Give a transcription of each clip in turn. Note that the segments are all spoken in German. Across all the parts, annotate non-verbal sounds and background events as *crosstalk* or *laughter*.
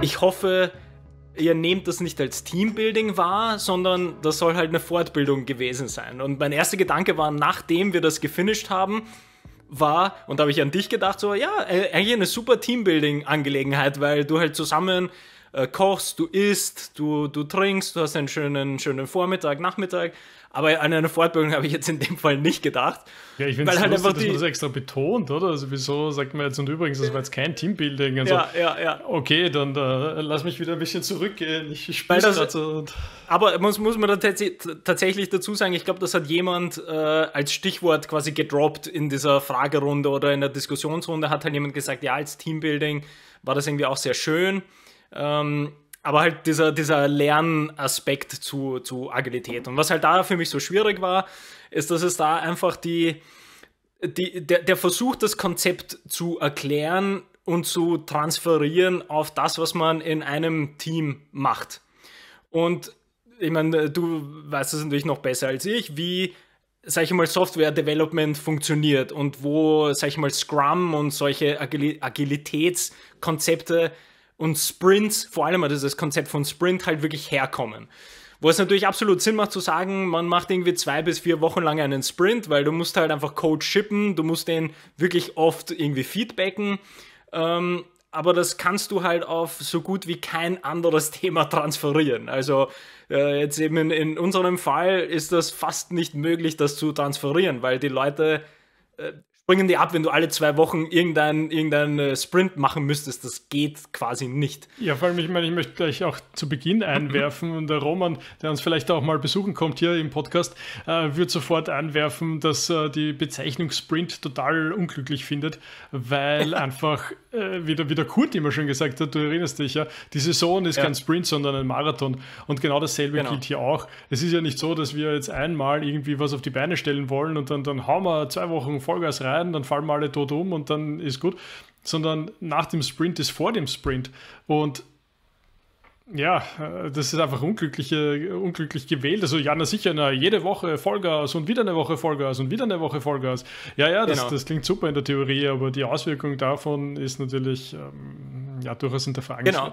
Ich hoffe, ihr nehmt das nicht als Teambuilding wahr, sondern das soll halt eine Fortbildung gewesen sein. Und mein erster Gedanke war, nachdem wir das gefinisht haben, war, und da habe ich an dich gedacht, so, ja, äh, eigentlich eine super Teambuilding-Angelegenheit, weil du halt zusammen äh, kochst, du isst, du, du trinkst, du hast einen schönen, schönen Vormittag, Nachmittag. Aber an eine Fortbildung habe ich jetzt in dem Fall nicht gedacht. Ja, ich finde es halt lustig, dass man das extra betont, oder? Also wieso sagt man jetzt, und übrigens, das war jetzt kein Teambuilding. Also, ja, ja, ja. Okay, dann äh, lass mich wieder ein bisschen zurückgehen. Ich spiele das. So aber muss, muss man da tatsächlich dazu sagen, ich glaube, das hat jemand äh, als Stichwort quasi gedroppt in dieser Fragerunde oder in der Diskussionsrunde, hat halt jemand gesagt, ja, als Teambuilding war das irgendwie auch sehr schön. Ähm, aber halt dieser, dieser Lernaspekt zu, zu Agilität. Und was halt da für mich so schwierig war, ist, dass es da einfach die, die, der, der Versuch, das Konzept zu erklären und zu transferieren auf das, was man in einem Team macht. Und ich meine, du weißt es natürlich noch besser als ich, wie, sag ich mal, Software Development funktioniert und wo, sag ich mal, Scrum und solche Agil Agilitätskonzepte und Sprints, vor allem also das Konzept von Sprint halt wirklich herkommen. Wo es natürlich absolut Sinn macht zu sagen, man macht irgendwie zwei bis vier Wochen lang einen Sprint, weil du musst halt einfach Code shippen, du musst den wirklich oft irgendwie feedbacken. Ähm, aber das kannst du halt auf so gut wie kein anderes *laughs* Thema transferieren. Also äh, jetzt eben in, in, unserem Fall ist das fast nicht möglich, das zu transferieren, weil die Leute äh, springen die ab, wenn du alle zwei Wochen irgendeinen irgendein äh, Sprint machen müsstest. Das geht quasi nicht. Ja, vor allem, ich meine, ich möchte gleich auch zu Beginn einwerfen und der Roman, der uns vielleicht auch mal besuchen kommt hier im Podcast, äh, wird sofort einwerfen, dass äh, die Bezeichnung Sprint total unglücklich findet, weil *laughs* einfach äh, wie, der, wie der Kurt immer schon gesagt hat, du erinnerst dich ja, die Saison ist ja. kein Sprint, sondern ein Marathon. Und genau dasselbe genau. gilt hier auch. Es ist ja nicht so, dass wir jetzt einmal irgendwie was auf die Beine stellen wollen und dann, dann hauen wir zwei Wochen Vollgas rein, dann fallen wir alle tot um und dann ist gut. Sondern nach dem Sprint ist vor dem Sprint. Und ja, äh, das ist einfach unglücklich, unglücklich gewählt. Also Jana sicher, na, jede Woche Vollgas und wieder eine Woche Vollgas und wieder eine Woche Vollgas. Ja, ja, das, genau. das klingt super in der Theorie, aber die Auswirkung davon ist natürlich ähm, ja, durchaus Frage. Genau.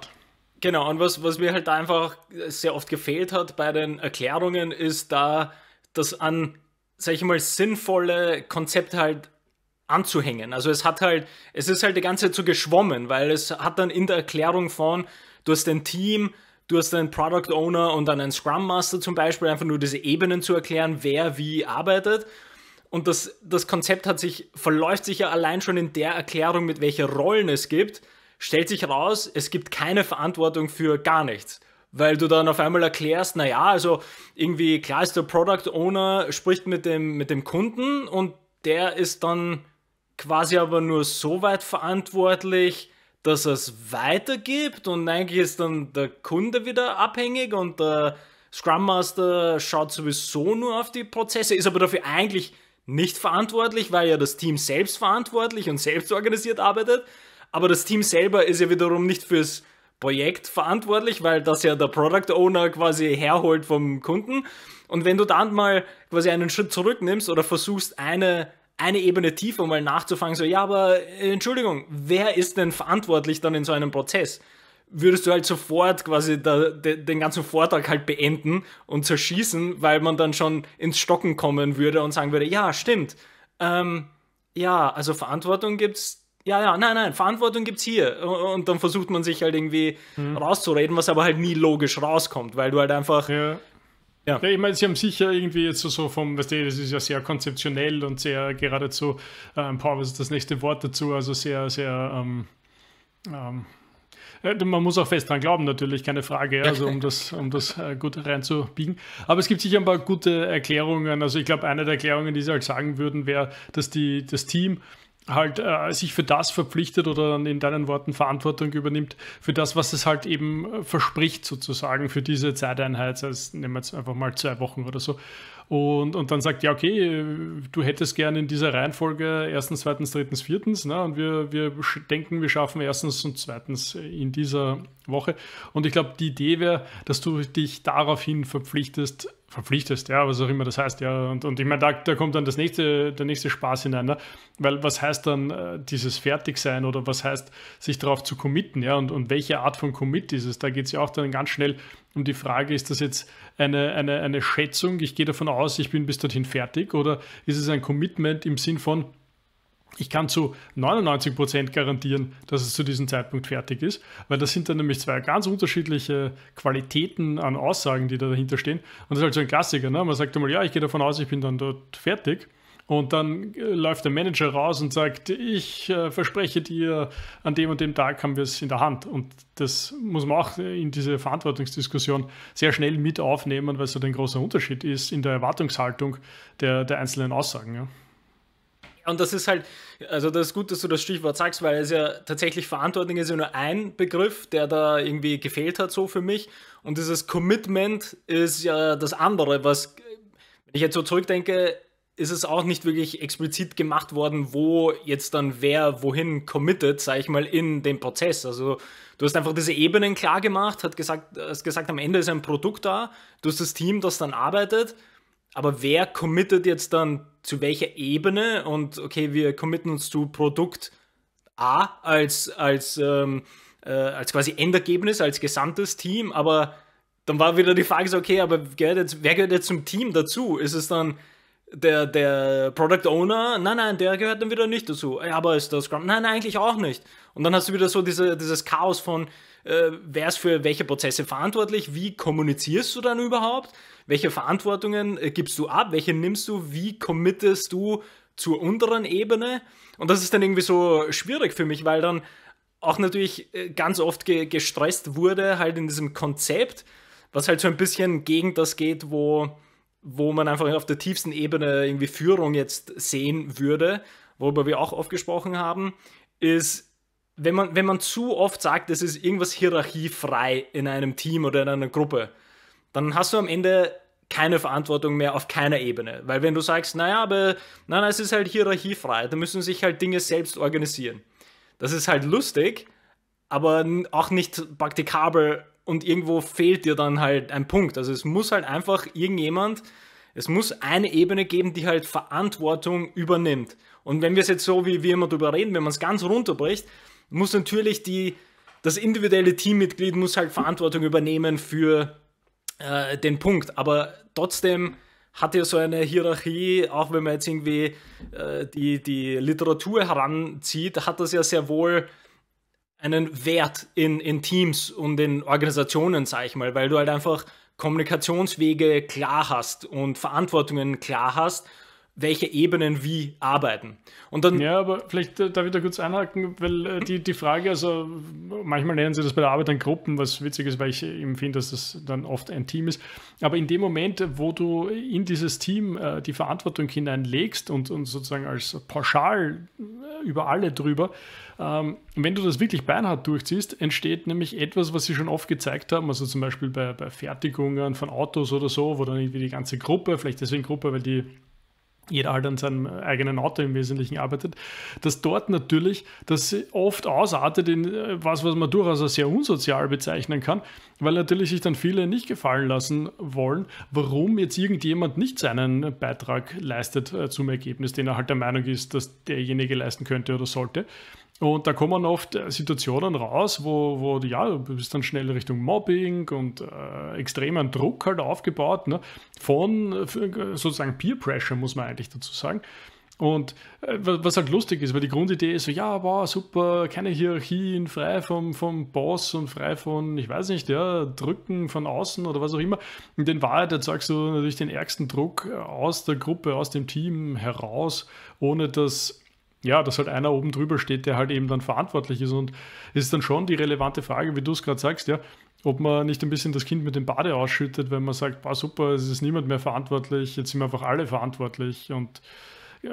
Genau, und was, was mir halt da einfach sehr oft gefehlt hat bei den Erklärungen, ist da das an, sag ich mal, sinnvolle Konzepte halt anzuhängen. Also es hat halt, es ist halt die ganze Zeit so geschwommen, weil es hat dann in der Erklärung von Du hast ein Team, du hast einen Product Owner und dann einen Scrum Master zum Beispiel, einfach nur diese Ebenen zu erklären, wer wie arbeitet. Und das, das Konzept hat sich, verläuft sich ja allein schon in der Erklärung, mit welchen Rollen es gibt, stellt sich raus, es gibt keine Verantwortung für gar nichts. Weil du dann auf einmal erklärst, naja, also irgendwie klar ist der Product Owner spricht mit dem, mit dem Kunden und der ist dann quasi aber nur so weit verantwortlich, dass er es weitergibt und eigentlich ist dann der Kunde wieder abhängig und der Scrum Master schaut sowieso nur auf die Prozesse, ist aber dafür eigentlich nicht verantwortlich, weil ja das Team selbst verantwortlich und selbst organisiert arbeitet. Aber das Team selber ist ja wiederum nicht fürs Projekt verantwortlich, weil das ja der Product Owner quasi herholt vom Kunden. Und wenn du dann mal quasi einen Schritt zurücknimmst oder versuchst, eine eine Ebene tiefer, um mal nachzufangen, so, ja, aber äh, Entschuldigung, wer ist denn verantwortlich dann in so einem Prozess? Würdest du halt sofort quasi da, de, den ganzen Vortrag halt beenden und zerschießen, weil man dann schon ins Stocken kommen würde und sagen würde, ja, stimmt. Ähm, ja, also Verantwortung gibt's ja, ja, nein, nein, Verantwortung gibt's hier. Und dann versucht man sich halt irgendwie hm. rauszureden, was aber halt nie logisch rauskommt, weil du halt einfach ja. Ja. ja. ich meine, sie haben sicher irgendwie jetzt so vom, weißt du, das ist ja sehr konzeptionell und sehr geradezu, ähm, Power ist das nächste Wort dazu, also sehr, sehr, ähm, ähm, äh, man muss auch fest dran glauben, natürlich, keine Frage, also um das, um das äh, gut reinzubiegen. Aber es gibt sicher ein paar gute Erklärungen. Also ich glaube, eine der Erklärungen, die sie halt sagen würden, wäre, dass die, das Team halt äh, sich für das verpflichtet oder in deinen Worten Verantwortung übernimmt, für das, was es halt eben äh, verspricht, sozusagen, für diese Zeiteinheit, sei es, nehmen wir jetzt einfach mal zwei Wochen oder so. Und, und dann sagt, ja, okay, äh, du hättest gerne in dieser Reihenfolge erstens, zweitens, drittens, viertens. Ne? Und wir, wir denken, wir schaffen erstens und zweitens in dieser Woche. Und ich glaube, die Idee wäre, dass du dich daraufhin verpflichtest, verpflichtest, ja, was auch immer das heißt, ja. Und, und ich meine, da, da kommt dann das nächste, der nächste Spaß hinein, ne? weil was heißt dann äh, dieses Fertigsein oder was heißt, sich darauf zu committen, ja, und, und welche Art von Commit ist es? Da geht es ja auch dann ganz schnell um die Frage, ist das jetzt eine, eine, eine Schätzung, ich gehe davon aus, ich bin bis dorthin fertig, oder ist es ein Commitment im Sinn von, ich kann zu 99% Prozent garantieren, dass es zu diesem Zeitpunkt fertig ist, weil das sind dann nämlich zwei ganz unterschiedliche Qualitäten an Aussagen, die da dahinter stehen. Und das ist halt so ein Klassiker. Ne? Man sagt einmal, ja, ich gehe davon aus, ich bin dann dort fertig. Und dann äh, läuft der Manager raus und sagt, ich äh, verspreche dir, an dem und dem Tag haben wir es in der Hand. Und das muss man auch in diese Verantwortungsdiskussion sehr schnell mit aufnehmen, weil es so ein großer Unterschied ist in der Erwartungshaltung der, der einzelnen Aussagen. Ja und das ist halt, also das ist gut, dass du das Stichwort sagst, weil es ja tatsächlich Verantwortung ist ja nur ein Begriff, der da irgendwie gefehlt hat, so für mich. Und dieses Commitment ist ja das andere, was, wenn ich jetzt so zurückdenke, ist es auch nicht wirklich explizit gemacht worden, wo jetzt dann wer wohin committet, sag ich mal, in dem Prozess. Also du hast einfach diese Ebenen klar gemacht, hat gesagt, hast gesagt, am Ende ist ein Produkt da, du hast das Team, das dann arbeitet aber wer committet jetzt dann zu welcher Ebene? Und okay, wir committen uns zu Produkt A als, als, ähm, äh, als quasi Endergebnis, als gesamtes Team, aber dann war wieder die Frage okay, aber gehört jetzt, wer gehört jetzt zum Team dazu? Ist es dann der, der Product Owner? Nein, nein, der gehört dann wieder nicht dazu. aber ist das Scrum? Nein, nein, eigentlich auch nicht. Und dann hast du wieder so diese, dieses Chaos von, äh, wer ist für welche Prozesse verantwortlich, wie kommunizierst du dann überhaupt, welche Verantwortungen äh, gibst du ab, welche nimmst du, wie committest du zur unteren Ebene. Und das ist dann irgendwie so schwierig für mich, weil dann auch natürlich äh, ganz oft ge gestresst wurde, halt in diesem Konzept, was halt so ein bisschen gegen das geht, wo, wo man einfach auf der tiefsten Ebene irgendwie Führung jetzt sehen würde, worüber wir auch oft gesprochen haben, ist wenn man, wenn man zu oft sagt, es ist irgendwas hierarchiefrei in einem Team oder in einer Gruppe, dann hast du am Ende keine Verantwortung mehr auf keiner Ebene. Weil wenn du sagst, naja, aber nein, es ist halt hierarchiefrei, dann müssen sich halt Dinge selbst organisieren. Das ist halt lustig, aber auch nicht praktikabel und irgendwo fehlt dir dann halt ein Punkt. Also es muss halt einfach irgendjemand, es muss eine Ebene geben, die halt Verantwortung übernimmt. Und wenn wir es jetzt so, wie wir immer drüber reden, wenn man es ganz runterbricht, muss natürlich die, das individuelle Teammitglied muss halt Verantwortung übernehmen für äh, den Punkt. Aber trotzdem hat ja so eine Hierarchie, auch wenn man jetzt irgendwie äh, die, die Literatur heranzieht, hat das ja sehr wohl einen Wert in, in Teams und in Organisationen, sag ich mal, weil du halt einfach Kommunikationswege klar hast und Verantwortungen klar hast welche Ebenen wie arbeiten. Und dann ja, aber vielleicht äh, darf ich da kurz einhaken, weil äh, die, die Frage, also manchmal nennen sie das bei der Arbeit an Gruppen, was witzig ist, weil ich äh, empfinde, dass das dann oft ein Team ist. Aber in dem Moment, wo du in dieses Team äh, die Verantwortung hineinlegst und, und sozusagen als pauschal über alle drüber, ähm, wenn du das wirklich beinhart durchziehst, entsteht nämlich etwas, was sie schon oft gezeigt haben, also zum Beispiel bei, bei Fertigungen von Autos oder so, wo dann irgendwie die ganze Gruppe, vielleicht deswegen Gruppe, weil die jeder halt an seinem eigenen Auto im Wesentlichen arbeitet, dass dort natürlich das oft ausartet in äh, was, was man durchaus als sehr unsozial bezeichnen kann, weil natürlich sich dann viele nicht gefallen lassen wollen, warum jetzt irgendjemand nicht seinen Beitrag leistet äh, zum Ergebnis, den er halt der Meinung ist, dass derjenige leisten könnte oder sollte. Und da kommen oft äh, Situationen raus, wo, wo ja, du bist dann schnell Richtung Mobbing und äh, extremen Druck halt aufgebaut, ne? von äh, sozusagen Peer Pressure, muss man eigentlich dazu sagen. Und äh, was halt lustig ist, weil die Grundidee ist so, ja, wow, super, keine Hierarchien, frei vom, vom Boss und frei von, ich weiß nicht, ja, Drücken von außen oder was auch immer. In in Wahrheit erzeugst du natürlich den ärgsten Druck äh, aus der Gruppe, aus dem Team heraus, ohne dass ja, dass halt einer oben drüber steht, der halt eben dann verantwortlich ist. Und es ist dann schon die relevante Frage, wie du es gerade sagst, ja, ob man nicht ein bisschen das Kind mit dem Bade ausschüttet, wenn man sagt, boah, super, es ist niemand mehr verantwortlich, jetzt sind wir einfach alle verantwortlich. Und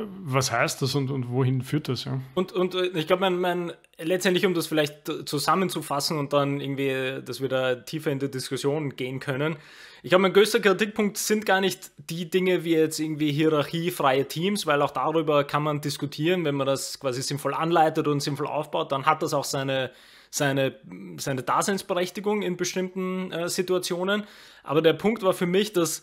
was heißt das und, und wohin führt das? Ja? Und, und äh, ich glaube, man, man, letztendlich, um das vielleicht zusammenzufassen und dann irgendwie, dass wir da tiefer in die Diskussion gehen können. Ich glaube, mein größter Kritikpunkt sind gar nicht die Dinge wie jetzt irgendwie hierarchiefreie Teams, weil auch darüber kann man diskutieren. Wenn man das quasi sinnvoll anleitet und sinnvoll aufbaut, dann hat das auch seine, seine, seine Daseinsberechtigung in bestimmten äh, Situationen. Aber der Punkt war für mich, dass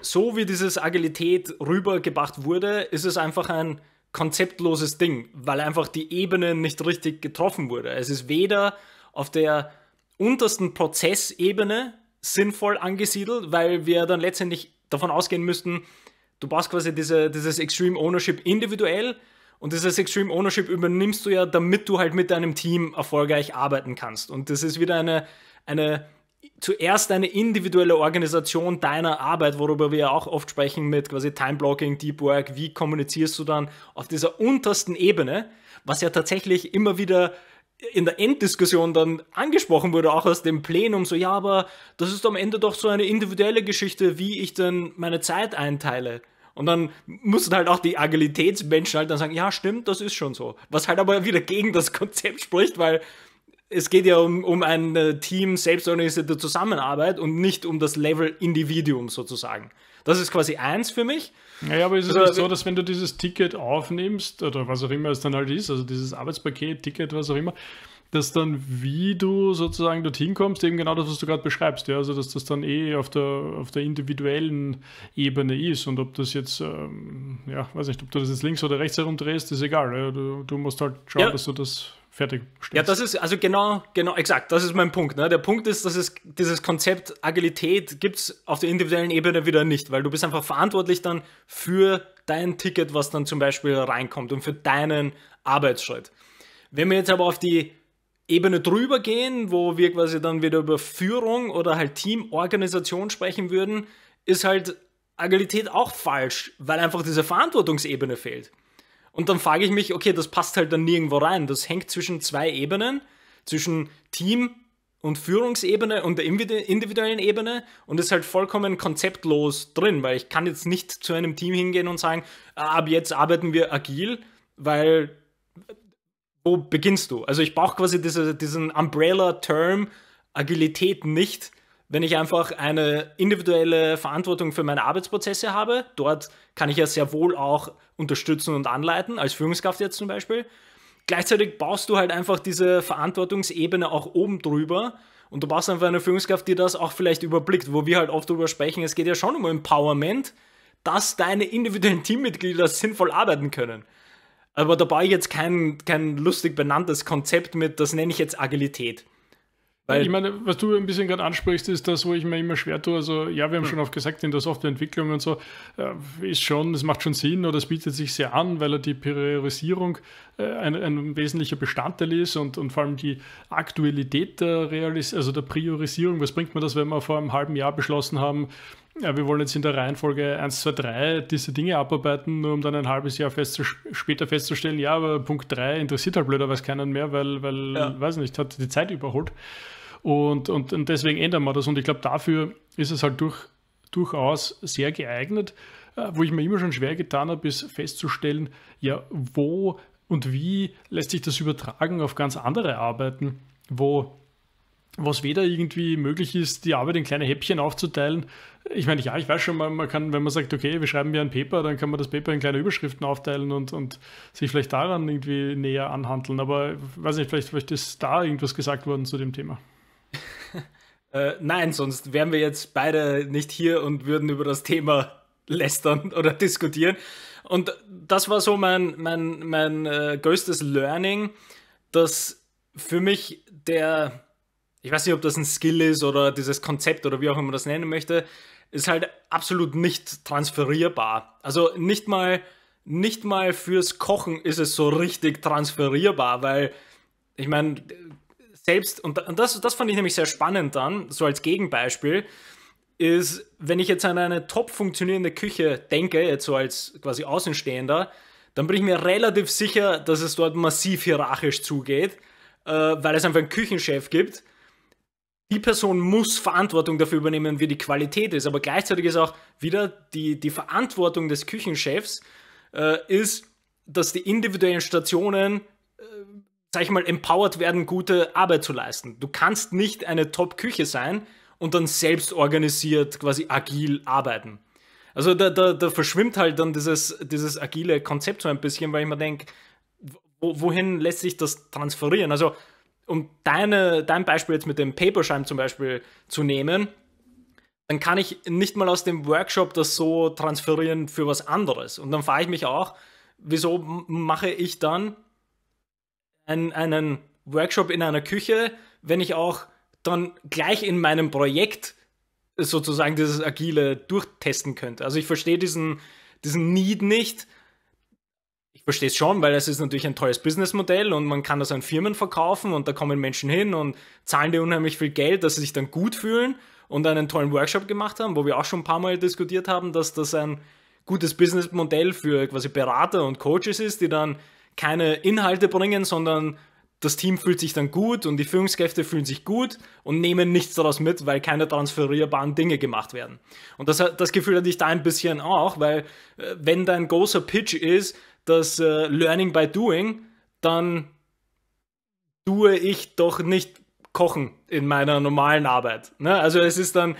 so wie dieses Agilität rübergebracht wurde, ist es einfach ein konzeptloses Ding, weil einfach die Ebene nicht richtig getroffen wurde. Es ist weder auf der untersten Prozessebene sinnvoll angesiedelt, weil wir dann letztendlich davon ausgehen müssten, du baust quasi diese, dieses Extreme Ownership individuell und dieses Extreme Ownership übernimmst du ja, damit du halt mit deinem Team erfolgreich arbeiten kannst. Und das ist wieder eine, eine zuerst eine individuelle Organisation deiner Arbeit, worüber wir ja auch oft sprechen mit quasi Time-Blocking, Deep Work, wie kommunizierst du dann auf dieser untersten Ebene, was ja tatsächlich immer wieder in der Enddiskussion dann angesprochen wurde, auch aus dem Plenum, so ja, aber das ist am Ende doch so eine individuelle Geschichte, wie ich denn meine Zeit einteile. Und dann mussten halt auch die Agilitätsmenschen halt dann sagen, ja, stimmt, das ist schon so. Was halt aber wieder gegen das Konzept spricht, weil es geht ja um, um eine äh, Team selbstorganisierte Zusammenarbeit und nicht um das Level Individuum sozusagen. Das ist quasi eins für mich. Naja, aber ist es also, nicht so, dass wenn du dieses Ticket aufnimmst oder was auch immer es dann halt ist, also dieses Arbeitspaket, Ticket, was auch immer, dass dann, wie du sozusagen dorthin kommst, eben genau das, was du gerade beschreibst, ja, also dass das dann eh auf der, auf der individuellen Ebene ist und ob das jetzt, ähm, ja, weiß nicht, ob du das jetzt links oder rechts herumdrehst, ist egal. Ja. Du, du musst halt schauen, ja. dass du das fertig stellst. Ja, das ist, also genau, genau, exakt, das ist mein Punkt. Ne? Der Punkt ist, dass es dieses Konzept Agilität gibt es auf der individuellen Ebene wieder nicht, weil du bist einfach verantwortlich dann für dein Ticket, was dann zum Beispiel reinkommt und für deinen Arbeitsschritt. Wenn wir jetzt aber auf die Ebene drüber gehen, wo wir quasi dann wieder über Führung oder halt Teamorganisation sprechen würden, ist halt Agilität auch falsch, weil einfach diese Verantwortungsebene fehlt. Und dann frage ich mich, okay, das passt halt dann nirgendwo rein. Das hängt zwischen zwei Ebenen, zwischen Team und Führungsebene und der individuellen Ebene und ist halt vollkommen konzeptlos drin, weil ich kann jetzt nicht zu einem Team hingehen und sagen, ah, ab jetzt arbeiten wir agil, weil wo beginnst du? Also ich brauche quasi diese, diesen Umbrella-Term Agilität nicht, wenn ich einfach eine individuelle Verantwortung für meine Arbeitsprozesse habe. Dort kann ich ja sehr wohl auch unterstützen und anleiten, als Führungskraft jetzt zum Beispiel. Gleichzeitig baust du halt einfach diese Verantwortungsebene auch oben drüber und du baust einfach eine Führungskraft, die das auch vielleicht überblickt, wo wir halt oft drüber sprechen. Es geht ja schon um Empowerment, dass deine individuellen Teammitglieder sinnvoll arbeiten können. Aber da baue ich jetzt kein, kein lustig benanntes Konzept mit, das nenne ich jetzt Agilität. Weil ich meine, was du ein bisschen gerade ansprichst, ist das, wo ich mir immer schwer tue. Also, ja, wir haben hm. schon oft gesagt, in der Softwareentwicklung und so äh, ist schon, es macht schon Sinn oder es bietet sich sehr an, weil die Priorisierung äh, ein, ein wesentlicher Bestandteil ist und, und vor allem die Aktualität der, Realis also der Priorisierung. Was bringt man das, wenn wir vor einem halben Jahr beschlossen haben, ja, wir wollen jetzt in der Reihenfolge 1, 2, 3 diese Dinge abarbeiten, nur um dann ein halbes Jahr festzust später festzustellen, ja, aber Punkt 3 interessiert halt blöderweise keinen mehr, weil, weil ja. weiß nicht, hat die Zeit überholt. Und, und, und deswegen ändern wir das. Und ich glaube, dafür ist es halt durch, durchaus sehr geeignet, äh, wo ich mir immer schon schwer getan habe, ist festzustellen, ja, wo und wie lässt sich das übertragen auf ganz andere Arbeiten, wo was weder irgendwie möglich ist, die Arbeit in kleine Häppchen aufzuteilen. Ich meine, ja, ich weiß schon, man, kann, wenn man sagt, okay, wir schreiben ja ein Paper, dann kann man das Paper in kleine Überschriften aufteilen und, und sich vielleicht daran irgendwie näher anhandeln. Aber ich weiß nicht, vielleicht, vielleicht ist da irgendwas gesagt worden zu dem Thema. Äh, nein, sonst wären wir jetzt beide nicht hier und würden über das Thema lästern *laughs* oder diskutieren. Und das war so mein, mein, mein äh, größtes Learning, dass für mich der, ich weiß nicht, ob das ein Skill ist oder dieses Konzept oder wie auch immer man das nennen möchte, ist halt absolut nicht transferierbar. Also nicht mal, nicht mal fürs Kochen ist es so richtig transferierbar, weil ich meine, selbst, und, das, das fand ich nämlich sehr spannend dann, so als Gegenbeispiel, ist, wenn ich jetzt an eine top funktionierende Küche denke, jetzt so als quasi Außenstehender, dann bin ich mir relativ sicher, dass es dort massiv hierarchisch zugeht, äh, weil es einfach einen Küchenchef gibt. Die Person muss Verantwortung dafür übernehmen, wie die Qualität ist, aber gleichzeitig ist auch wieder die, die Verantwortung des Küchenchefs, äh, ist, dass die individuellen Stationen äh, sag ich mal, empowered werden, gute Arbeit zu leisten. Du kannst nicht eine Top-Küche sein und dann selbst organisiert, quasi agil arbeiten. Also da, da, da verschwimmt halt dann dieses, dieses agile Konzept so ein bisschen, weil ich mir denke, wohin lässt sich das transferieren? Also um deine, dein Beispiel jetzt mit dem Paperschein zum Beispiel zu nehmen, dann kann ich nicht mal aus dem Workshop das so transferieren für was anderes. Und dann frage ich mich auch, wieso mache ich dann ein, einen Workshop in einer Küche, wenn ich auch dann gleich in meinem Projekt sozusagen dieses Agile durchtesten könnte. Also ich verstehe diesen, diesen Need nicht. Ich verstehe es schon, weil es ist natürlich ein tolles Businessmodell und man kann das an Firmen verkaufen und da kommen Menschen hin und zahlen dir unheimlich viel Geld, dass sie sich dann gut fühlen und einen tollen Workshop gemacht haben, wo wir auch schon ein paar Mal diskutiert haben, dass das ein gutes Businessmodell für quasi Berater und Coaches ist, die dann keine Inhalte bringen, sondern das Team fühlt sich dann gut und die Führungskräfte fühlen sich gut und nehmen nichts daraus mit, weil keine transferierbaren Dinge gemacht werden. Und das, das Gefühl hatte ich da ein bisschen auch, weil äh, wenn dein großer Pitch ist, das äh, Learning by Doing, dann tue ich doch nicht kochen in meiner normalen Arbeit. Ne? Also es ist dann,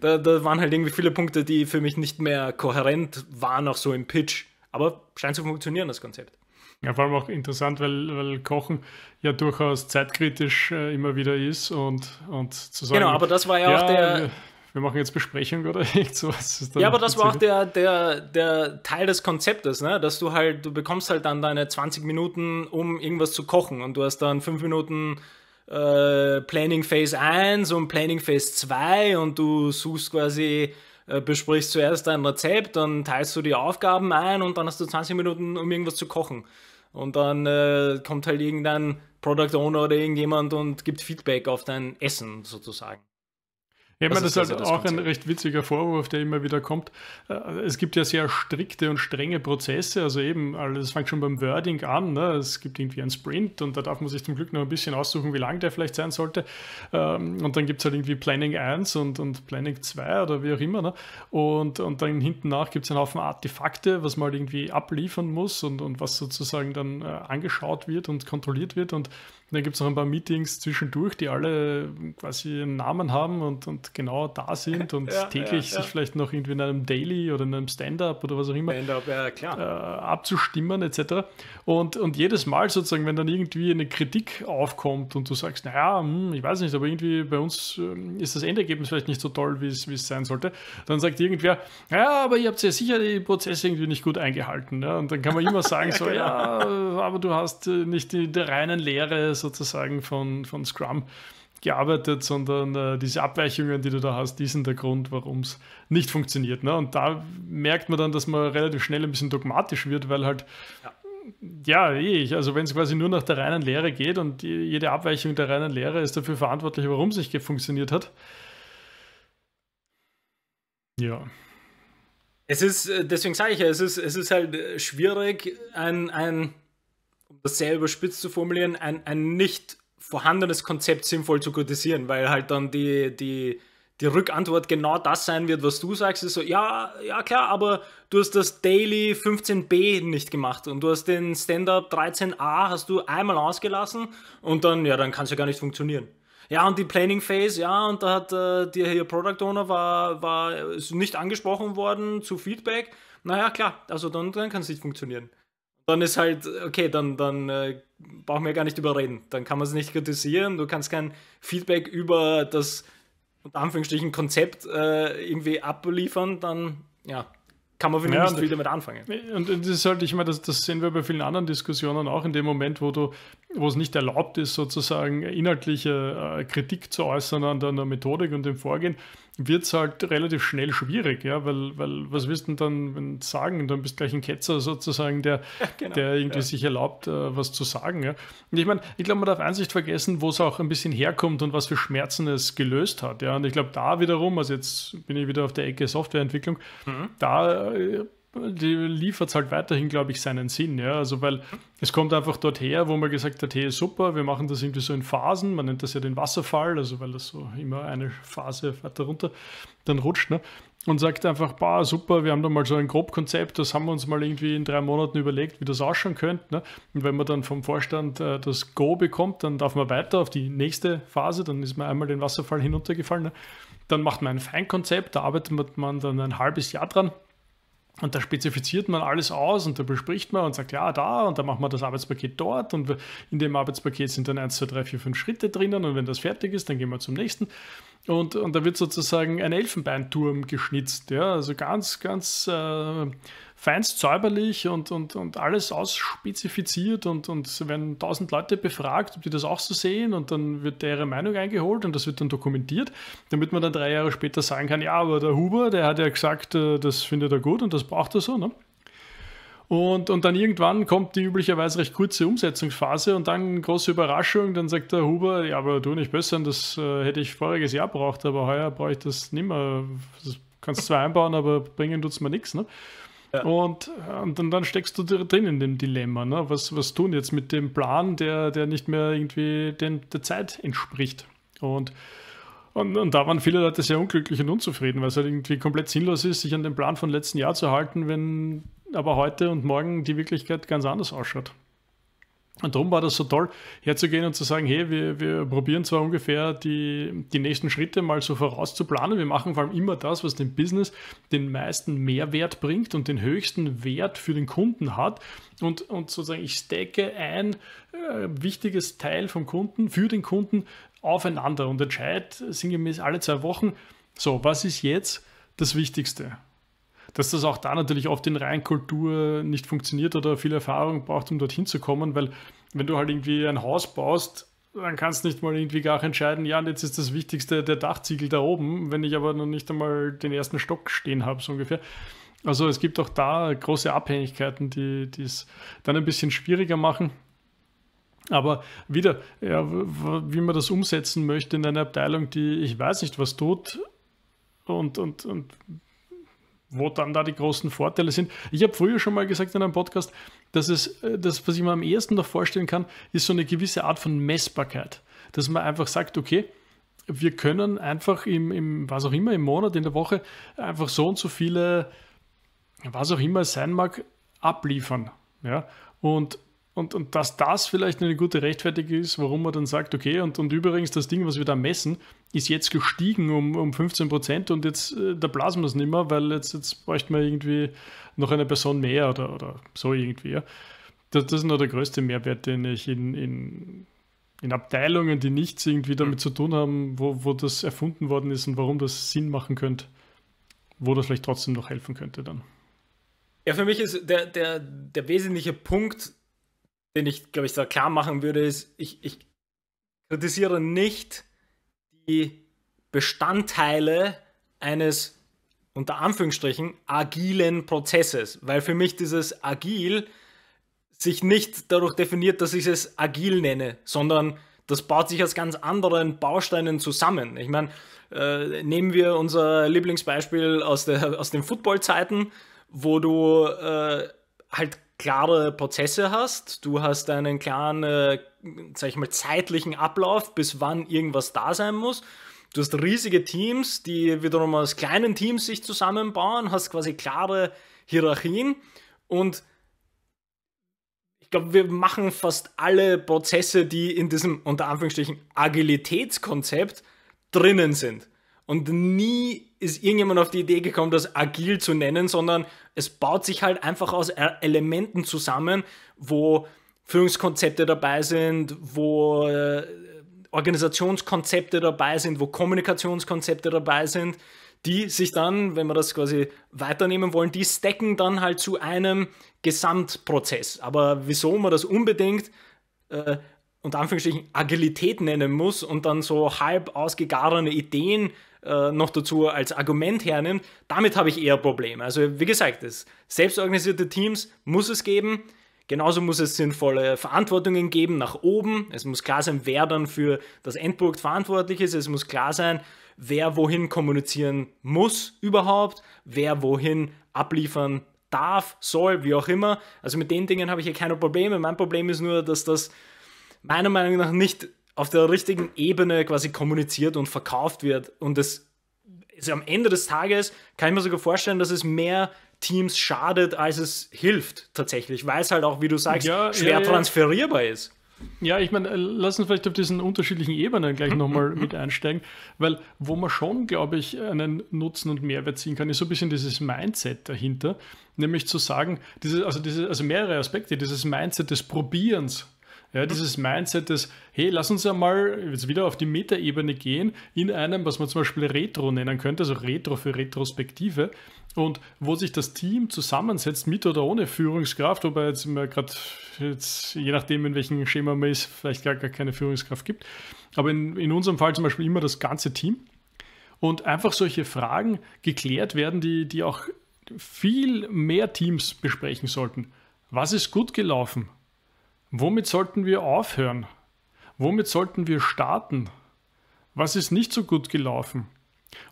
da, da waren halt irgendwie viele Punkte, die für mich nicht mehr kohärent waren, auch so im Pitch. Aber scheint zu funktionieren, das Konzept. Ja, vor allem auch interessant, weil, weil Kochen ja durchaus zeitkritisch äh, immer wieder ist und, und zu sagen. Genau, aber das war ja, ja auch der. Wir machen jetzt Besprechung oder *laughs* irgend sowas. Ja, aber das war auch der, der, der Teil des Konzeptes, ne? dass du halt, du bekommst halt dann deine 20 Minuten, um irgendwas zu kochen und du hast dann 5 Minuten äh, Planning Phase 1 und Planning Phase 2 und du suchst quasi äh, besprichst zuerst dein Rezept, dann teilst du die Aufgaben ein und dann hast du 20 Minuten, um irgendwas zu kochen und dann äh, kommt halt irgendein Product Owner oder irgendjemand und gibt Feedback auf dein Essen sozusagen. Ja, ich meine, also das ist halt also auch ein recht witziger Vorwurf, der immer wieder kommt. Äh, es gibt ja sehr strikte und strenge Prozesse, also eben, also das fängt schon beim Wording an. Ne? Es gibt irgendwie einen Sprint und da darf man sich zum Glück noch ein bisschen aussuchen, wie lang der vielleicht sein sollte. Ähm, und dann gibt es halt irgendwie Planning 1 und, und Planning 2 oder wie auch immer. Ne? Und, und dann hinten nach gibt es einen Haufen Artefakte, was man halt irgendwie abliefern muss und, und was sozusagen dann äh, angeschaut wird und kontrolliert wird. Und dann gibt es noch ein paar Meetings zwischendurch, die alle quasi einen Namen haben und, und genau da sind und *laughs* ja, täglich ja, sich vielleicht noch irgendwie in einem Daily oder in einem Stand-up oder was auch immer äh, abzustimmen etc. Und, und jedes Mal sozusagen, wenn dann irgendwie eine Kritik aufkommt und du sagst, naja, hm, ich weiß nicht, aber irgendwie bei uns ähm, ist das Endergebnis vielleicht nicht so toll, wie es sein sollte, dann sagt irgendwer, ja, aber ihr habt ja sicher die Prozesse irgendwie nicht gut eingehalten. Ja? Ne? Und dann kann man immer sagen, *laughs* so, genau. ja, aber du hast äh, nicht die, die reinen Lehre sozusagen von, von Scrum gearbeitet, sondern äh, diese Abweichungen, die du da hast, die sind der Grund, warum es nicht funktioniert. Ne? Und da merkt man dann, dass man relativ schnell ein bisschen dogmatisch wird, weil halt, ja, ja eh, ich, also wenn es quasi nur nach der reinen Lehre geht und die, jede Abweichung der reinen Lehre ist dafür verantwortlich, warum es nicht funktioniert hat. Ja. Es ist, äh, deswegen sage ich ja, es ist, es ist halt äh, schwierig, ein, ein um das selber spitz zu formulieren, ein, ein nicht vorhandenes Konzept sinnvoll zu kritisieren, weil halt dann die, die, die Rückantwort genau das sein wird, was du sagst, ist so, ja, ja klar, aber du hast das Daily 15b nicht gemacht und du hast den Stand-up 13a hast du einmal ausgelassen und dann, ja, dann kann es ja gar nicht funktionieren. Ja, und die Planning Phase, ja, und da hat äh, der hier Product Owner war, war ist nicht angesprochen worden zu Feedback. Naja, klar, also dann, dann kann es nicht funktionieren. Dann ist halt, okay, dann, dann äh, brauchen wir gar nicht überreden. Dann kann man es nicht kritisieren, du kannst kein Feedback über das unter Anführungsstrichen Konzept äh, irgendwie abliefern, dann ja, kann man für mich ja, viel damit anfangen. Und das halt, ich meine, das, das, sehen wir bei vielen anderen Diskussionen auch in dem Moment, wo du, wo es nicht erlaubt ist, sozusagen inhaltliche äh, Kritik zu äußern an deiner Methodik und dem Vorgehen, wird es halt relativ schnell schwierig, ja, weil, weil was willst du denn dann sagen? Dann bist du gleich ein Ketzer sozusagen, der, *laughs* ja, genau, der irgendwie ja. sich erlaubt, äh, was zu sagen. Ja. Und ich meine, ich glaube, man darf Einsicht vergessen, wo es auch ein bisschen herkommt und was für Schmerzen es gelöst hat. Ja. Und ich glaube, da wiederum, also jetzt bin ich wieder auf der Ecke Softwareentwicklung, mhm. da äh, die liefert es halt weiterhin, glaube ich, seinen Sinn. Ja? Also, weil es kommt einfach dort her, wo man gesagt hat, hey, super, wir machen das irgendwie so in Phasen. Man nennt das ja den Wasserfall, also weil das so immer eine Phase weiter runter dann rutscht. Ne? Und sagt einfach, bah, super, wir haben da mal so ein Grobkonzept, das haben wir uns mal irgendwie in drei Monaten überlegt, wie das ausschauen könnte. Ne? Und wenn man dann vom Vorstand äh, das Go bekommt, dann darf man weiter auf die nächste Phase, dann ist man einmal den Wasserfall hinuntergefallen. Ne? Dann macht man ein Feinkonzept, da arbeitet man dann ein halbes Jahr dran und da spezifiziert man alles aus und da bespricht man und sagt, ja, da und da machen wir das Arbeitspaket dort und in dem Arbeitspaket sind dann 1, 2, 3, 4, 5 Schritte drinnen und wenn das fertig ist, dann gehen wir zum nächsten. Und, und da wird sozusagen ein Elfenbeinturm geschnitzt, ja, also ganz, ganz äh, feinst säuberlich und, und, und alles ausspezifiziert und, und werden tausend Leute befragt, ob die das auch so sehen und dann wird ihre Meinung eingeholt und das wird dann dokumentiert, damit man dann drei Jahre später sagen kann, ja, aber der Huber, der hat ja gesagt, äh, das findet er gut und das braucht er so, ne? Und, und dann irgendwann kommt die üblicherweise recht kurze Umsetzungsphase und dann große Überraschung, dann sagt der Huber, ja, aber du nicht bessern, das äh, hätte ich voriges Jahr braucht, aber heuer brauche ich das nimmer. Das kannst du zwar einbauen, aber bringen tut es mir nichts. Ne? Ja. Und, und dann, dann, steckst du drin in dem Dilemma. Ne? Was, was tun jetzt mit dem Plan, der, der nicht mehr irgendwie den, der Zeit entspricht? Und, und, und da waren viele Leute sehr unglücklich und unzufrieden, weil es halt irgendwie komplett sinnlos ist, sich an den Plan von letzten Jahr zu halten, wenn aber heute und morgen die Wirklichkeit ganz anders ausschaut. Und darum war das so toll, herzugehen und zu sagen, hey, wir, wir probieren zwar ungefähr die, die nächsten Schritte mal so vorauszuplanen. Wir machen vor allem immer das, was dem Business den meisten Mehrwert bringt und den höchsten Wert für den Kunden hat. Und, und sozusagen, ich stecke ein äh, wichtiges Teil vom Kunden für den Kunden aufeinander und entscheide sinngemäß alle zwei Wochen, so, was ist jetzt das Wichtigste? dass das auch da natürlich oft in Reinkultur nicht funktioniert oder viel Erfahrung braucht, um dorthin zu kommen, weil wenn du halt irgendwie ein Haus baust, dann kannst du nicht mal irgendwie gar entscheiden, ja, und jetzt ist das Wichtigste der Dachziegel da oben, wenn ich aber noch nicht einmal den ersten Stock stehen habe, so ungefähr. Also es gibt auch da große Abhängigkeiten, die es dann ein bisschen schwieriger machen. Aber wieder, ja, wie man das umsetzen möchte in einer Abteilung, die ich weiß nicht, was tut und, und, und wo dann da die großen Vorteile sind. Ich habe früher schon mal gesagt in einem Podcast, dass es, äh, das, was ich mir am ersten noch vorstellen kann, ist so eine gewisse Art von Messbarkeit. Dass man einfach sagt, okay, wir können einfach im, im was auch immer, im Monat, in der Woche, einfach so und so viele, was auch immer es sein mag, abliefern. Ja? Und und, und dass das vielleicht eine gute Rechtfertigung ist, warum man dann sagt, okay, und, und übrigens das Ding, was wir da messen, ist jetzt gestiegen um, um 15 Prozent und jetzt, äh, da blasen wir es nicht mehr, weil jetzt, jetzt bräuchte man irgendwie noch eine Person mehr oder, oder so irgendwie. Ja. Das, das ist noch der größte Mehrwert, den ich in, in, in Abteilungen, die nichts irgendwie damit mhm. zu tun haben, wo, wo das erfunden worden ist und warum das Sinn machen könnte, wo das vielleicht trotzdem noch helfen könnte dann. Ja, für mich ist der, der, der wesentliche Punkt, den ich, glaube ich, da klar machen würde, ist, ich, ich kritisiere nicht die Bestandteile eines unter Anführungsstrichen agilen Prozesses, weil für mich dieses agil sich nicht dadurch definiert, dass ich es agil nenne, sondern das baut sich aus ganz anderen Bausteinen zusammen. Ich meine, äh, nehmen wir unser Lieblingsbeispiel aus, der, aus den Footballzeiten, wo du äh, halt klare Prozesse hast, du hast einen klaren, äh, sag ich mal, zeitlichen Ablauf, bis wann irgendwas da sein muss. Du hast riesige Teams, die wiederum aus kleinen Teams sich zusammenbauen, hast quasi klare Hierarchien und ich glaube, wir machen fast alle Prozesse, die in diesem unter Anführungsstrichen Agilitätskonzept drinnen sind. Und nie ist irgendjemand auf die Idee gekommen, das agil zu nennen, sondern es baut sich halt einfach aus e-, Elementen zusammen, wo Führungskonzepte dabei sind, wo äh, Organisationskonzepte dabei sind, wo Kommunikationskonzepte dabei sind, die sich dann, wenn wir das quasi weiternehmen wollen, die stacken dann halt zu einem Gesamtprozess. Aber wieso man das unbedingt äh, unter Anführungsstrichen Agilität nennen muss und dann so halb ausgegarene Ideen äh, noch dazu als Argument hernimmt, damit habe ich eher Probleme. Also wie gesagt, das, selbstorganisierte Teams muss es geben. Genauso muss es sinnvolle Verantwortungen geben nach oben. Es muss klar sein, wer dann für das Endprodukt verantwortlich ist. Es muss klar sein, wer wohin kommunizieren muss überhaupt, wer wohin abliefern darf, soll, wie auch immer. Also mit den Dingen habe ich hier keine Probleme. Mein Problem ist nur, dass das meiner Meinung nach nicht auf der richtigen Ebene quasi kommuniziert und verkauft wird. Und das also am Ende des Tages kann ich mir sogar vorstellen, dass es mehr Teams schadet, als es hilft tatsächlich, weil es halt auch, wie du sagst, ja, schwer ja, ja. transferierbar ist. Ja, ich meine, lass uns vielleicht auf diesen unterschiedlichen Ebenen gleich mhm. nochmal mhm. mit einsteigen, weil wo man schon, glaube ich, einen Nutzen und Mehrwert ziehen kann, ist so ein bisschen dieses Mindset dahinter, nämlich zu sagen, diese, also, diese, also mehrere Aspekte, dieses Mindset des Probierens ja, dieses Mindset des, hey, lass uns einmal jetzt wieder auf die Metaebene gehen, in einem, was man zum Beispiel Retro nennen könnte, also Retro für Retrospektive, und wo sich das Team zusammensetzt, mit oder ohne Führungskraft, wobei jetzt gerade, je nachdem, in welchem Schema man ist, vielleicht gar, gar keine Führungskraft gibt, aber in, in unserem Fall zum Beispiel immer das ganze Team. Und einfach solche Fragen geklärt werden, die, die auch viel mehr Teams besprechen sollten. Was ist gut gelaufen? Womit sollten wir aufhören? Womit sollten wir starten? Was ist nicht so gut gelaufen?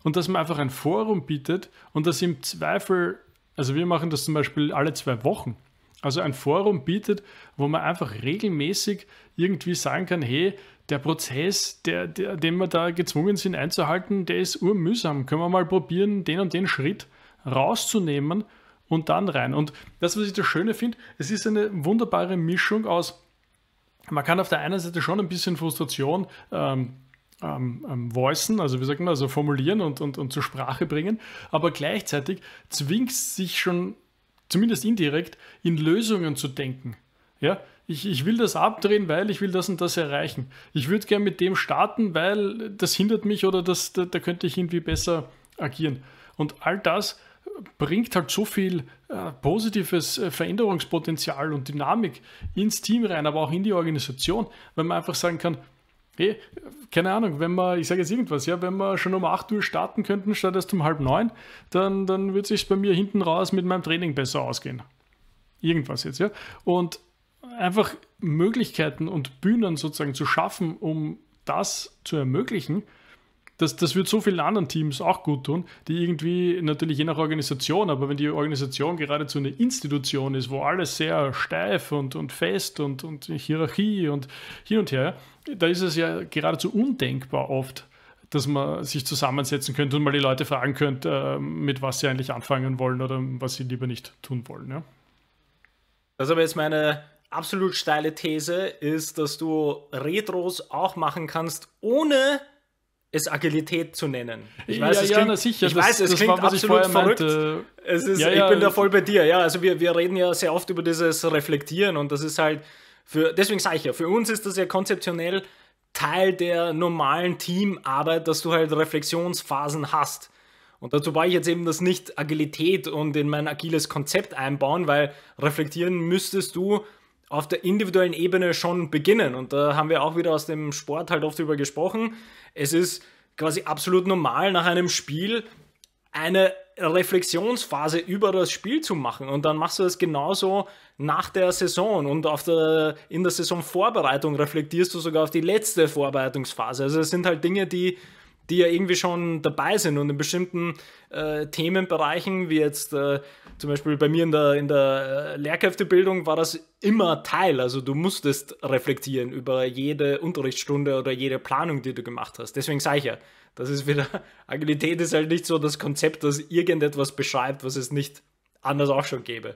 Und dass man einfach ein Forum bietet und das im Zweifel, also wir machen das zum Beispiel alle zwei Wochen, also ein Forum bietet, wo man einfach regelmäßig irgendwie sagen kann, hey, der Prozess, der, der, den wir da gezwungen sind einzuhalten, der ist urmühsam. Können wir mal probieren, den und den Schritt rauszunehmen und dann rein. Und das, was ich das Schöne finde, es ist eine wunderbare Mischung aus, man kann auf der einen Seite schon ein bisschen Frustration ähm, ähm, ähm, voicen, also wie sagt man, also formulieren und, und, und zur Sprache bringen, aber gleichzeitig zwingt sich schon, zumindest indirekt, in Lösungen zu denken. Ja, ich, ich, will das abdrehen, weil ich will das und das erreichen. Ich würde gerne mit dem starten, weil das hindert mich oder das, da, da, könnte ich irgendwie besser agieren. Und all das bringt halt so viel äh, positives äh, Veränderungspotenzial und Dynamik ins Team rein, aber auch in die Organisation, wenn man einfach sagen kann, hey, keine Ahnung, wenn wir, ich sage jetzt irgendwas, ja, wenn wir schon um 8 Uhr starten könnten, statt erst um halb neun, dann, dann wird sich bei mir hinten raus mit meinem Training besser ausgehen. Irgendwas jetzt, ja. Und einfach Möglichkeiten und Bühnen sozusagen zu schaffen, um das zu ermöglichen, das, das wird so vielen anderen Teams auch gut tun, die irgendwie natürlich je nach Organisation, aber wenn die Organisation geradezu eine Institution ist, wo alles sehr steif und, und fest und, und Hierarchie und hin und her, da ist es ja geradezu undenkbar oft, dass man sich zusammensetzen könnte und mal die Leute fragen könnte, ähm, mit was sie eigentlich anfangen wollen oder was sie lieber nicht tun wollen. Ja? Das ist aber jetzt meine absolut steile These, ist, dass du Retros auch machen kannst, ohne ist Agilität zu nennen. Ich weiß, ja, es klingt, ja, sicher. Ich das, weiß, es klingt war, absolut verrückt. Es ist, ja, ja, ich bin da voll bei dir. Ja, also wir, wir reden ja sehr oft über dieses Reflektieren und das ist halt für, deswegen sage ich ja, für uns ist das ja konzeptionell Teil der normalen Teamarbeit, dass du halt Reflexionsphasen hast. Und dazu war ich jetzt eben das nicht Agilität und in mein agiles Konzept einbauen, weil reflektieren müsstest du auf der individuellen Ebene schon beginnen. Und da haben wir auch wieder aus dem Sport halt oft drüber gesprochen. Es ist quasi absolut normal, nach einem Spiel eine Reflexionsphase über das Spiel zu machen. Und dann machst du das genauso nach der Saison und auf der, in der Saisonvorbereitung reflektierst du sogar auf die letzte Vorbereitungsphase. Also es sind halt Dinge, die die ja irgendwie schon dabei sind und in bestimmten äh, Themenbereichen, wie jetzt äh, zum Beispiel bei mir in der, in der äh, Lehrkräftebildung, war das immer Teil. Also du musstest reflektieren über jede Unterrichtsstunde oder jede Planung, die du gemacht hast. Deswegen sage ich ja, das ist wieder, *laughs* Agilität ist halt nicht so das Konzept, das irgendetwas beschreibt, was es nicht anders auch schon gäbe.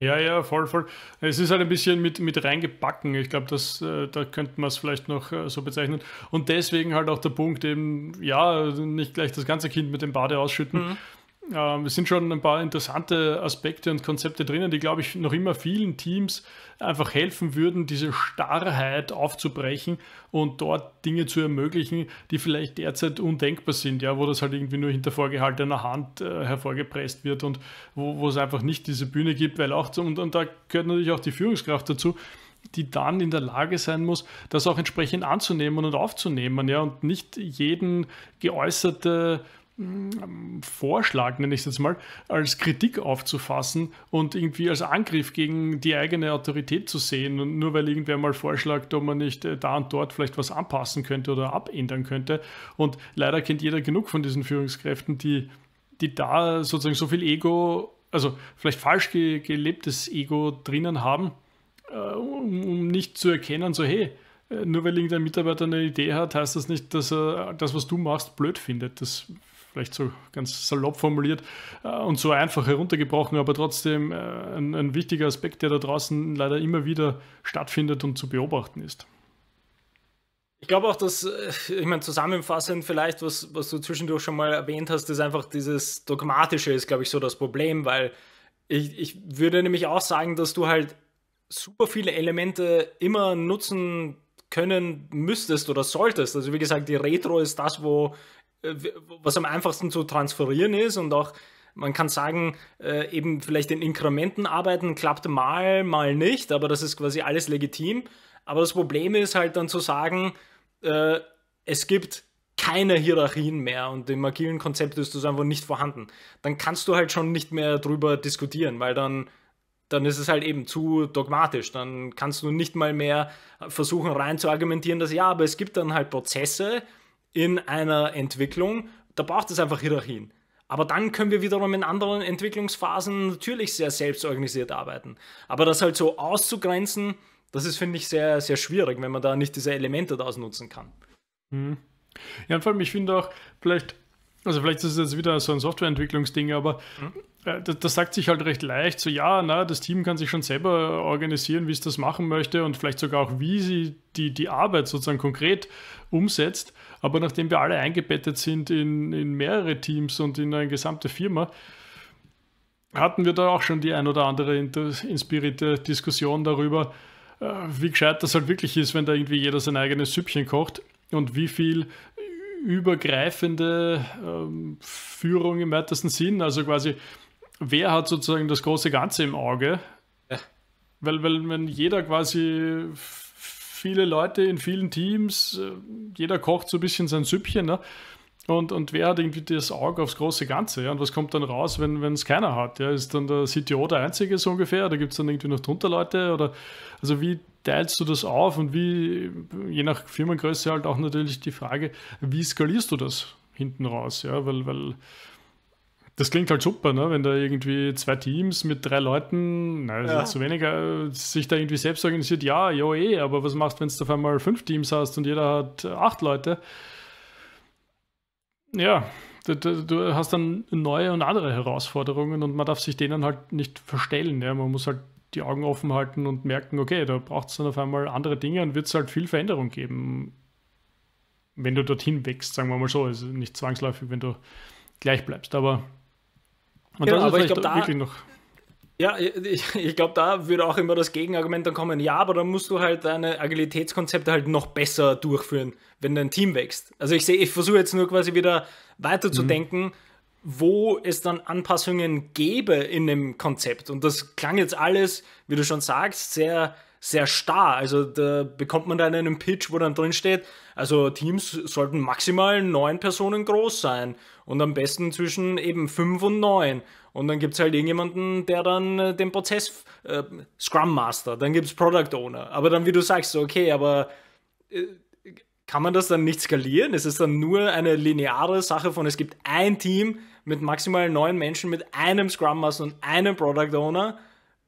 Ja, ja, voll, voll. Es ist halt ein bisschen mit, mit reingebacken. Ich glaube, äh, da könnte man es vielleicht noch äh, so bezeichnen. Und deswegen halt auch der Punkt eben, ja, nicht gleich das ganze Kind mit dem Bade ausschütten. Mhm es sind schon ein paar interessante Aspekte und Konzepte drinnen, die, glaube ich, noch immer vielen Teams einfach helfen würden, diese Starrheit aufzubrechen und dort Dinge zu ermöglichen, die vielleicht derzeit undenkbar sind, ja, wo das halt irgendwie nur hinter vorgehaltener Hand äh, hervorgepresst wird und wo, wo es einfach nicht diese Bühne gibt, weil auch, und, und da gehört natürlich auch die Führungskraft dazu, die dann in der Lage sein muss, das auch entsprechend anzunehmen und aufzunehmen, ja, und nicht jeden geäußerte Mm, Vorschlag, nenne ich es jetzt mal, als Kritik aufzufassen und irgendwie als Angriff gegen die eigene Autorität zu sehen. Und nur weil irgendwer mal vorschlägt, ob man nicht äh, da und dort vielleicht was anpassen könnte oder abändern könnte. Und leider kennt jeder genug von diesen Führungskräften, die, die da sozusagen so viel Ego, also vielleicht falsch ge gelebtes Ego drinnen haben, äh, um, um nicht zu erkennen, so hey, äh, nur weil irgendein Mitarbeiter eine Idee hat, heißt das nicht, dass er das, was du machst, blöd findet. Das vielleicht so ganz salopp formuliert äh, und so einfach heruntergebrochen, aber trotzdem äh, ein, ein wichtiger Aspekt, der da draußen leider immer wieder stattfindet und zu beobachten ist. Ich glaube auch, dass, äh, ich meine, zusammenfassend vielleicht, was, was du zwischendurch schon mal erwähnt hast, ist einfach dieses Dogmatische ist, glaube ich, so das Problem, weil ich, ich würde nämlich auch sagen, dass du halt super viele Elemente immer nutzen können müsstest oder solltest. Also wie gesagt, die Retro ist das, wo äh, was am einfachsten zu transferieren ist und auch man kann sagen, äh, eben vielleicht in Inkrementen arbeiten, klappt mal, mal nicht, aber das ist quasi alles legitim. Aber das Problem ist halt dann zu sagen, äh, es gibt keine Hierarchien mehr und im agilen Konzept ist das einfach nicht vorhanden. Dann kannst du halt schon nicht mehr drüber diskutieren, weil dann, dann ist es halt eben zu dogmatisch. Dann kannst du nicht mal mehr versuchen rein zu argumentieren, dass ja, aber es gibt dann halt Prozesse, in einer Entwicklung, da braucht es einfach Hierarchien. Aber dann können wir wiederum in anderen Entwicklungsphasen natürlich sehr selbstorganisiert arbeiten. Aber das halt so auszugrenzen, das ist, finde ich, sehr, sehr schwierig, wenn man da nicht diese Elemente daraus nutzen kann. Mhm. Ja, und vor allem, ich finde auch, vielleicht, also vielleicht ist es jetzt wieder so ein Softwareentwicklungsding, aber mhm. Äh, das, das, sagt sich halt recht leicht, so ja, na, das Team kann sich schon selber organisieren, wie es das machen möchte und vielleicht sogar auch, wie sie die, die Arbeit sozusagen konkret umsetzt. Aber nachdem wir alle eingebettet sind in, in mehrere Teams und in eine gesamte Firma, hatten wir da auch schon die ein oder andere inspirierte Diskussion darüber, äh, wie gescheit das halt wirklich ist, wenn da irgendwie jeder sein eigenes Süppchen kocht und wie viel übergreifende ähm, Führung im weitesten Sinn, also quasi wer hat sozusagen das große Ganze im Auge? Weil, weil wenn jeder quasi viele Leute in vielen Teams, äh, jeder kocht so ein bisschen sein Süppchen. Ne? Und, und wer hat irgendwie das Auge aufs große Ganze? Ja? Und was kommt dann raus, wenn es keiner hat? Ja? Ist dann der CTO der Einzige so ungefähr? Oder gibt es dann irgendwie noch drunter Leute? Oder also wie teilst du das auf und wie, je nach Firmengröße halt auch natürlich die Frage, wie skalierst du das hinten raus? Ja? Weil, weil das klingt halt super, ne? wenn da irgendwie zwei Teams mit drei Leuten, na, ja. zu weniger, äh, sich da irgendwie selbst organisiert. Ja, jo eh, aber was machst du, wenn du auf einmal fünf Teams hast und jeder hat äh, acht Leute? Ja, du, du, hast dann neue und andere Herausforderungen und man darf sich denen halt nicht verstellen. Ja? Man muss halt die Augen offen halten und merken, okay, da braucht es dann auf einmal andere Dinge und wird es halt viel Veränderung geben. Wenn du dorthin wächst, sagen wir mal so, ist also nicht zwangsläufig, wenn du gleich bleibst, aber und genau, das aber ist ich glaube, wirklich noch. Ja, ich, ich glaube, da würde auch immer das Gegenargument dann kommen, ja, aber dann musst du halt deine Agilitätskonzepte halt noch besser durchführen, wenn dein Team wächst. Also ich sehe, ich versuche jetzt nur quasi wieder weiterzudenken, mhm. wo es dann Anpassungen gäbe in dem Konzept. Und das klang jetzt alles, wie du schon sagst, sehr, sehr starr. Also da bekommt man dann einen Pitch, wo dann drin steht, also Teams sollten maximal neun Personen groß sein und am besten zwischen eben 5 und 9. Und dann gibt es halt irgendjemanden, der dann äh, den Prozess, äh, Scrum Master, dann gibt es Product Owner. Aber dann, wie du sagst, okay, aber äh, kann man das dann nicht skalieren? Es ist dann nur eine lineare Sache von, es gibt ein Team mit maximal neun Menschen, mit einem Scrum Master und einem Product Owner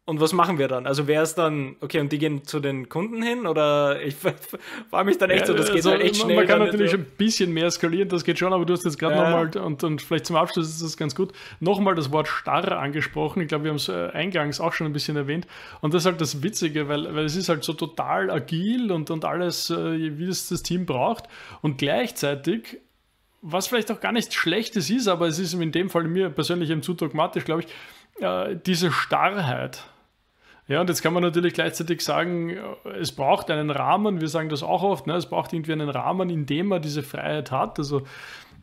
und was machen wir dann? Also wäre es dann, okay, und die gehen zu den Kunden hin oder ich *laughs* war mich dann echt ja, so, das geht also halt echt schnell. Man kann natürlich ein bisschen mehr skalieren, das geht schon, aber du hast jetzt gerade ja. nochmal, und, und vielleicht zum Abschluss ist das ganz gut, nochmal das Wort starr angesprochen. Ich glaube, wir haben es äh, eingangs auch schon ein bisschen erwähnt. Und das ist halt das Witzige, weil, weil es ist halt so total agil und, und alles, äh, wie es das Team braucht. Und gleichzeitig was vielleicht auch gar nichts Schlechtes ist, aber es ist in dem Fall mir persönlich eben zu dogmatisch, glaube ich, äh, diese Starrheit. Ja, und jetzt kann man natürlich gleichzeitig sagen, es braucht einen Rahmen, wir sagen das auch oft, ne? es braucht irgendwie einen Rahmen, in dem man diese Freiheit hat. Also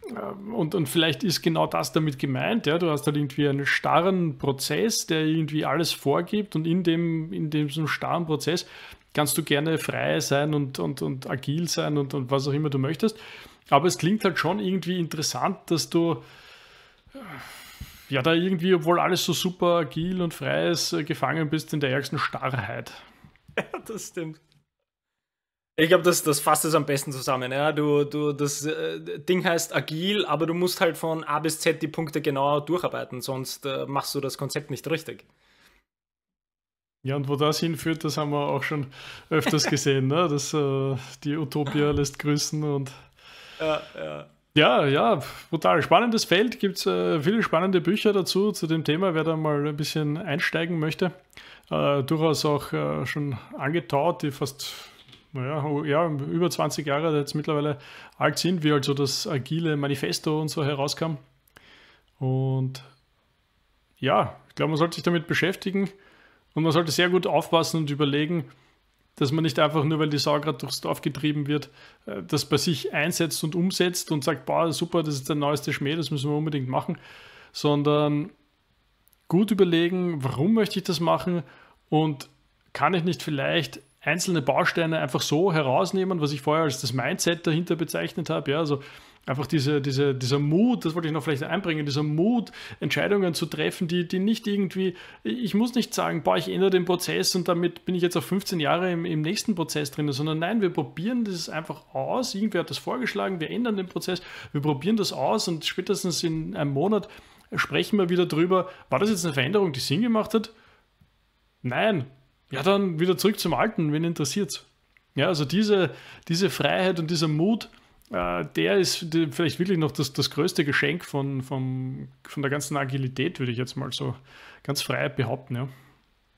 äh, und, und vielleicht ist genau das damit gemeint. Ja? Du hast halt irgendwie einen starren Prozess, der irgendwie alles vorgibt und in, dem, in diesem starren Prozess kannst du gerne frei sein und, und, und agil sein und, und was auch immer du möchtest. Aber es klingt halt schon irgendwie interessant, dass du äh, ja da irgendwie, obwohl alles so super agil und frei ist, äh, gefangen bist in der ärgsten Starrheit. *laughs* Ja, das stimmt. Ich glaube, das, das fasst es am besten zusammen. Ja? Du, du, das äh, Ding heißt agil, aber du musst halt von A bis Z die Punkte genauer durcharbeiten, sonst äh, machst du das Konzept nicht richtig. Ja, und wo das hinführt, das haben wir auch schon öfters *laughs* gesehen. Ne? Das, äh, die Utopia *laughs* lässt grüßen und. Ja, ja. Ja, ja, brutal spannendes Feld. Gibt es äh, viele spannende Bücher dazu, zu dem Thema, wer da mal ein bisschen einsteigen möchte. Äh, durchaus auch äh, schon angetaut, die fast naja, ja, über 20 Jahre jetzt mittlerweile alt sind, wie also das agile Manifesto und so herauskam. Und ja, ich glaube, man sollte sich damit beschäftigen und man sollte sehr gut aufpassen und überlegen, dass man nicht einfach nur, weil die Sau gerade durchs Dorf getrieben wird, äh, das bei sich einsetzt und umsetzt und sagt, boah, super, das ist der neueste Schmäh, das müssen wir unbedingt machen, sondern gut überlegen, warum möchte ich das machen und kann ich nicht vielleicht einzelne Bausteine einfach so herausnehmen, was ich vorher als das Mindset dahinter bezeichnet habe. Ja, also einfach diese, diese, dieser Mut, das wollte ich noch vielleicht einbringen, dieser Mut, Entscheidungen zu treffen, die, die nicht irgendwie, ich muss nicht sagen, boah, ich ändere den Prozess und damit bin ich jetzt auf 15 Jahre im, im nächsten Prozess drin, sondern nein, wir probieren das einfach aus. Irgendwer hat das vorgeschlagen, wir ändern den Prozess, wir probieren das aus und spätestens in einem Monat sprechen wir wieder drüber, war das jetzt eine Veränderung, die Sinn gemacht hat? Nein, ja, dann wieder zurück zum Alten, wen interessiert es? Ja, also diese, diese Freiheit und dieser Mut, äh, der ist vielleicht wirklich noch das, das größte Geschenk von, von, von der ganzen Agilität, würde ich jetzt mal so ganz frei behaupten. Ja.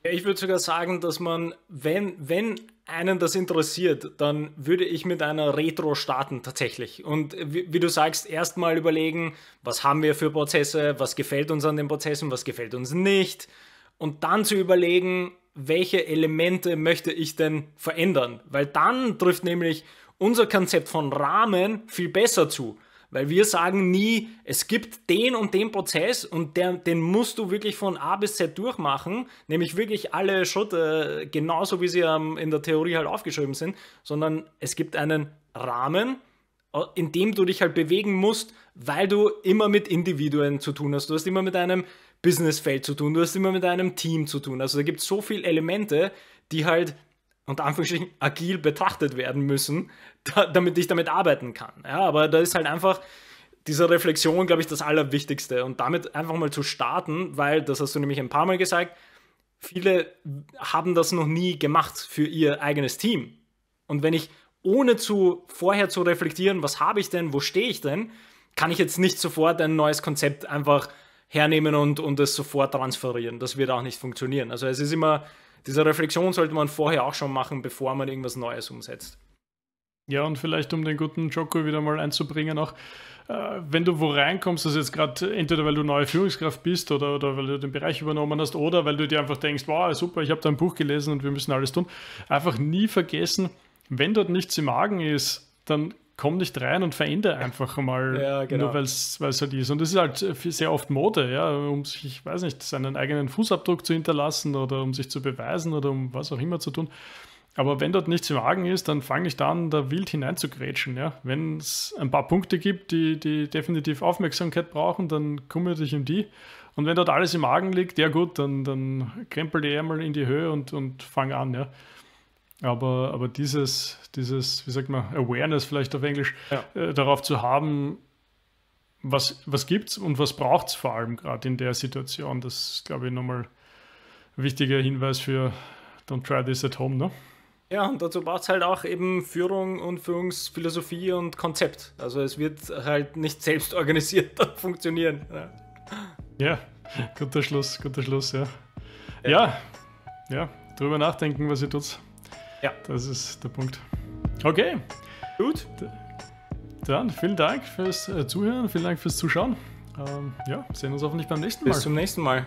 ja ich würde sogar sagen, dass man, wenn, wenn einen das interessiert, dann würde ich mit einer Retro starten tatsächlich. Und wie, wie du sagst, erstmal überlegen, was haben wir für Prozesse, was gefällt uns an den Prozessen, was gefällt uns nicht. Und dann zu überlegen, welche Elemente möchte ich denn verändern? Weil dann trifft nämlich unser Konzept von Rahmen viel besser zu. Weil wir sagen nie, es gibt den und den Prozess und der, den musst du wirklich von A bis Z durchmachen, nämlich wirklich alle Schritte, genauso wie sie ähm, in der Theorie halt aufgeschrieben sind, sondern es gibt einen Rahmen, äh, in dem du dich halt bewegen musst, weil du immer mit Individuen zu tun hast. Du hast immer mit einem Businessfeld zu tun, du hast immer mit einem Team zu tun. Also da gibt es so viele Elemente, die halt unter Anführungsstrichen agil betrachtet werden müssen, da, damit ich damit arbeiten kann. Ja, aber da ist halt einfach diese Reflexion, glaube ich, das Allerwichtigste. Und damit einfach mal zu starten, weil, das hast du nämlich ein paar Mal gesagt, viele haben das noch nie gemacht für ihr eigenes Team. Und wenn ich ohne zu vorher zu reflektieren, was habe ich denn, wo stehe ich denn, kann ich jetzt nicht sofort ein neues Konzept einfach hernehmen und, und das sofort transferieren. Das wird auch nicht funktionieren. Also es ist immer, diese Reflexion sollte man vorher auch schon machen, bevor man irgendwas Neues umsetzt. Ja, und vielleicht um den guten Joko wieder mal einzubringen, auch äh, wenn du wo reinkommst, das jetzt gerade entweder weil du neue Führungskraft bist oder, oder weil du den Bereich übernommen hast oder weil du dir einfach denkst, wow, super, ich habe dein Buch gelesen und wir müssen alles tun, einfach nie vergessen, wenn dort nichts im Magen ist, dann komm nicht rein und verändere einfach mal, ja, genau. nur weil es halt ist. Und das ist halt sehr oft Mode, ja, um sich, ich weiß nicht, seinen eigenen Fußabdruck zu hinterlassen oder um sich zu beweisen oder um was auch immer zu tun. Aber wenn dort nichts im Argen ist, dann fang nicht an, da wild hineinzugrätschen. Ja? Wenn es ein paar Punkte gibt, die, die definitiv Aufmerksamkeit brauchen, dann kümmere dich um die. Und wenn dort alles im Argen liegt, ja gut, dann, dann krempel die Ärmel in die Höhe und, und fang an. Ja? Aber, aber dieses, dieses, wie sagt man, Awareness vielleicht auf Englisch, ja. äh, darauf zu haben, was, was gibt es und was braucht es vor allem gerade in der Situation, das ist, glaube ich, nochmal ein wichtiger Hinweis für Don't try this at home, ne? Ja, und dazu braucht es halt auch eben Führung und Führungsphilosophie und Konzept. Also es wird halt nicht selbst organisiert *laughs* funktionieren. Ja, ja guter Schluss, guter Schluss, ja. Ja, ja, ja drüber nachdenken, was ihr tut. Ja, das ist der Punkt. Okay, gut. Dann vielen Dank fürs äh, Zuhören, vielen Dank fürs Zuschauen. Ähm, ja, sehen uns hoffentlich beim nächsten Mal. Bis zum nächsten Mal.